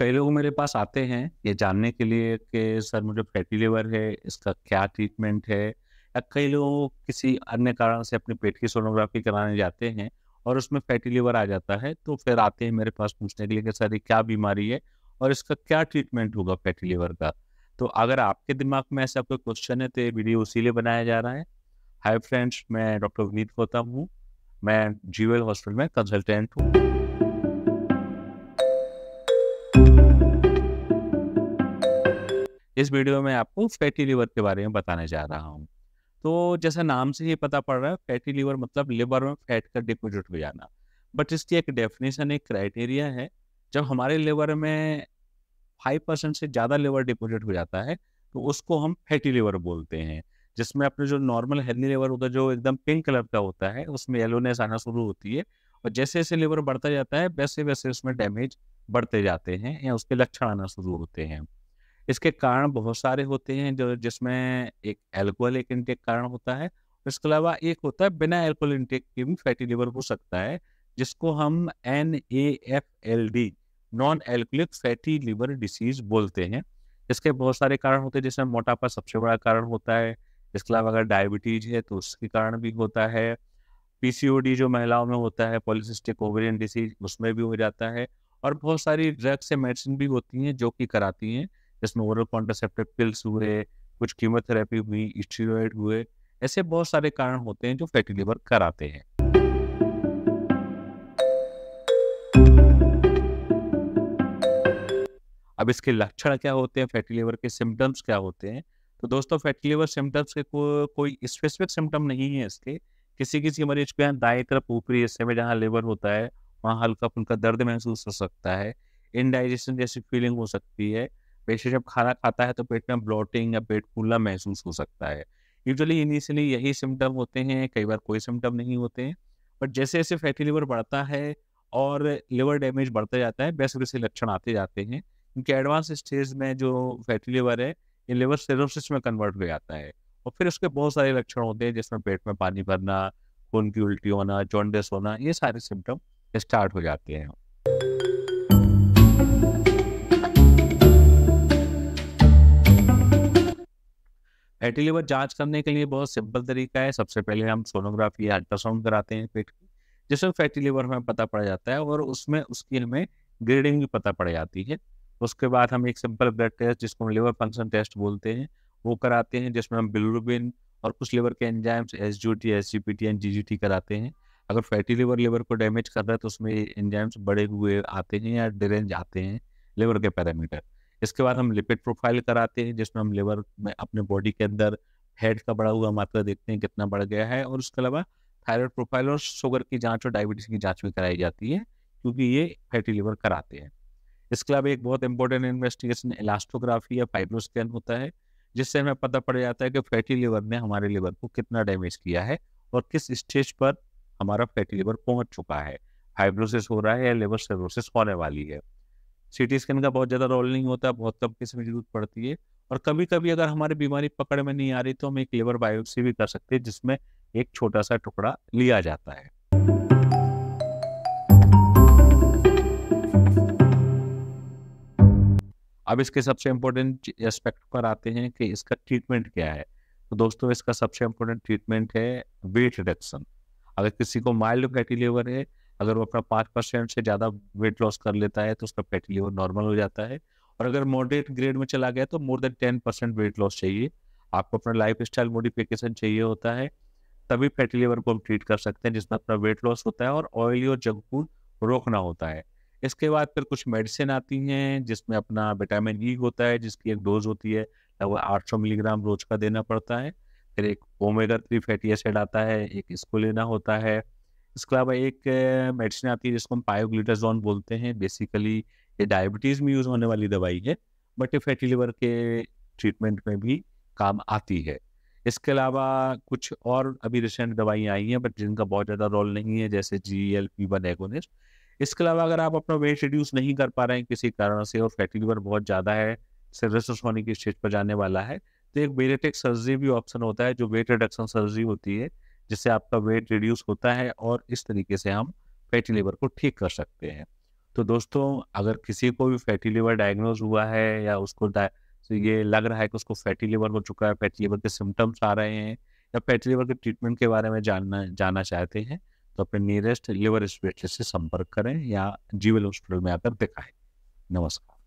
कई लोग मेरे पास आते हैं ये जानने के लिए कि सर मुझे फैटी लिवर है इसका क्या ट्रीटमेंट है या कई लोग किसी अन्य कारण से अपने पेट की सोनोग्राफी कराने जाते हैं और उसमें फैटी लिवर आ जाता है तो फिर आते हैं मेरे पास पूछने के लिए कि सर ये क्या बीमारी है और इसका क्या ट्रीटमेंट होगा फैटी लिवर का तो अगर आपके दिमाग में ऐसा कोई क्वेश्चन है तो ये वीडियो उसी लिए बनाया जा रहा है हाय फ्रेंड्स मैं डॉक्टर विनीत गौतम हूँ मैं जीवेल हॉस्पिटल में कंसल्टेंट हूँ इस वीडियो में आपको फैटी लीवर के बारे में बताने जा रहा हूँ तो जैसा नाम से ही पता पड़ रहा है फैटी लीवर मतलब लिवर में फैट का डिपोजिट हो जाना बट इसकी एक डेफिनेशन एक क्राइटेरिया है जब हमारे लिवर में फाइव परसेंट से ज़्यादा लिवर डिपोजिट हो जाता है तो उसको हम फैटी लीवर बोलते हैं जिसमें अपने जो नॉर्मल हेल्दी लिवर होता है जो एकदम पिंक कलर का होता है उसमें येलोनेस आना शुरू होती है और जैसे जैसे लिवर बढ़ता जाता है वैसे वैसे उसमें डैमेज बढ़ते जाते हैं या उसके लक्षण आना शुरू होते हैं इसके कारण बहुत सारे होते हैं जो जिसमें एक एल्कोहल एक इंटेक कारण होता है इसके अलावा एक होता है बिना एल्कोहल इनटेक के भी फैटी लिवर हो सकता है जिसको हम N A F L D non alcoholic fatty liver disease बोलते हैं इसके बहुत सारे कारण होते हैं जिसमें मोटापा सबसे बड़ा कारण होता है इसके अलावा अगर डायबिटीज है तो उसके कारण भी होता है पीसीओडी जो महिलाओं में होता है पॉलिसिस्टिक ओवेरियन डिसीज उसमें भी हो जाता है और बहुत सारी ड्रग्स या मेडिसिन भी होती हैं जो कि कराती हैं जिसमें ओरल कॉन्ट्रासेप्टिव पिल्स हुए कुछ कीमोथेरेपी हुई स्टीरोड हुए ऐसे बहुत सारे कारण होते हैं जो फैटी लिवर कराते हैं अब इसके लक्षण क्या होते हैं फैटी लिवर के सिम्टम्स क्या होते हैं तो दोस्तों फैटी लिवर सिम्टम्स के को, कोई स्पेसिफिक सिम्टम नहीं है इसके किसी किसी मरीज को यहाँ दाएं तरफ ऊपरी हिस्से में जहाँ लिवर होता है वहाँ हल्का फुल्का दर्द महसूस हो सकता है इनडाइजेशन जैसी फीलिंग हो सकती है पेशेंट जब खाना खाता है तो पेट में ब्लॉटिंग या पेट फूलना महसूस हो सकता है यूजली इनिशियली यही सिम्टम होते हैं कई बार कोई सिम्टम नहीं होते हैं बट जैसे जैसे फैटी लिवर बढ़ता है और लिवर डैमेज बढ़ता जाता है वैसे वैसे लक्षण आते जाते हैं क्योंकि एडवांस स्टेज में जो फैटी लिवर है ये लिवर सेरोसिस में कन्वर्ट हो जाता है और फिर उसके बहुत सारे लक्षण होते हैं जिसमें पेट में पानी भरना खून की उल्टी होना जॉन्डिस होना ये सारे सिम्टम स्टार्ट हो जाते हैं फैटी लिवर जांच करने के लिए बहुत सिंपल तरीका है सबसे पहले हम सोनोग्राफी या अल्ट्रासाउंड कराते हैं पेट की जिसमें फैटी लिवर हमें पता पड़ जाता है और उसमें उसकी हमें ग्रेडिंग भी पता पड़ जाती है उसके बाद हम एक सिंपल ब्लड टेस्ट जिसको हम लिवर फंक्शन टेस्ट बोलते हैं वो कराते हैं जिसमें हम बिलरूबिन और कुछ लीवर के enzymes S G T S G P T and G G T कराते हैं अगर फैटी लिवर लिवर को डैमेज कर रहा है तो उसमें एंजाइम्स बढ़े हुए आते हैं या डिरेंज आते हैं लिवर के पैरामीटर इसके बाद हम लिपिड प्रोफाइल कराते हैं जिसमें हम लिवर में अपने बॉडी के अंदर हेड का बढ़ा हुआ मात्रा देखते हैं कितना बढ़ गया है और उसके अलावा थायराइड प्रोफाइल और शुगर की जाँच और डायबिटीज की जाँच भी कराई जाती है क्योंकि ये फैटी लिवर कराते हैं इसके अलावा एक बहुत इंपॉर्टेंट इन्वेस्टिगेशन इलास्टोग्राफी या फाइब्रोस्कैन होता है जिससे हमें पता पड़ जाता है कि फैटी लिवर ने हमारे लिवर को कितना डैमेज किया है और किस स्टेज पर हमारा फैटी लिवर पहुंच चुका है फाइब्रोसिस हो रहा है या लिवर सेरोसिस होने वाली है सीटी स्कैन का बहुत ज़्यादा रोल नहीं होता बहुत कम केस में जरूरत पड़ती है और कभी कभी अगर हमारी बीमारी पकड़ में नहीं आ रही तो हम एक लेबर बायोप्सी भी कर सकते हैं जिसमें एक छोटा सा टुकड़ा लिया जाता है अब इसके सबसे इम्पोर्टेंट एस्पेक्ट पर आते हैं कि इसका ट्रीटमेंट क्या है तो दोस्तों इसका सबसे इम्पोर्टेंट ट्रीटमेंट है वेट रिडक्शन अगर किसी को माइल्ड फैटी लीवर है अगर वो अपना पाँच परसेंट से ज़्यादा वेट लॉस कर लेता है तो उसका फैटी लीवर नॉर्मल हो जाता है और अगर मॉडरेट ग्रेड में चला गया तो more than ten percent weight loss चाहिए आपको अपना लाइफ स्टाइल मोडिफिकेशन चाहिए होता है तभी फैटी लीवर को हम ट्रीट कर सकते हैं जिसमें अपना वेट लॉस होता है और ऑयली और जंक फूड रोकना होता है इसके बाद फिर कुछ मेडिसिन आती हैं जिसमें अपना विटामिन ई e होता है जिसकी एक डोज होती है लगभग आठ सौ मिलीग्राम रोज का देना पड़ता है फिर एक ओमेगा थ्री फैटी एसिड आता है एक इसको लेना होता है इसके अलावा एक मेडिसिन आती है जिसको हम पायोग्लिटाजोन बोलते हैं बेसिकली ये डायबिटीज़ में यूज़ होने वाली दवाई है बट ये फैटी लिवर के ट्रीटमेंट में भी काम आती है इसके अलावा कुछ और अभी रिसेंट दवाइयाँ आई हैं बट जिनका बहुत ज़्यादा रोल नहीं है जैसे G L P one agonist इसके अलावा अगर आप अपना वेट रिड्यूस नहीं कर पा रहे हैं किसी कारण से और फैटी लिवर बहुत ज़्यादा है सिरसोस होने की स्टेज पर जाने वाला है तो एक बेरेटेक सर्जरी भी ऑप्शन होता है जो वेट रिडक्शन सर्जरी होती है जिससे आपका वेट रिड्यूस होता है और इस तरीके से हम फैटी लीवर को ठीक कर सकते हैं तो दोस्तों अगर किसी को भी फैटी लीवर डायग्नोज हुआ है या उसको तो ये लग रहा है कि उसको फैटी लीवर हो चुका है फैटी लीवर के सिम्टम्स आ रहे हैं या फैटी लीवर के ट्रीटमेंट के बारे में जानना जाना चाहते हैं तो अपने नियरेस्ट लीवर स्पेशलिस्ट से संपर्क करें या जीवल हॉस्पिटल में आकर दिखाएं नमस्कार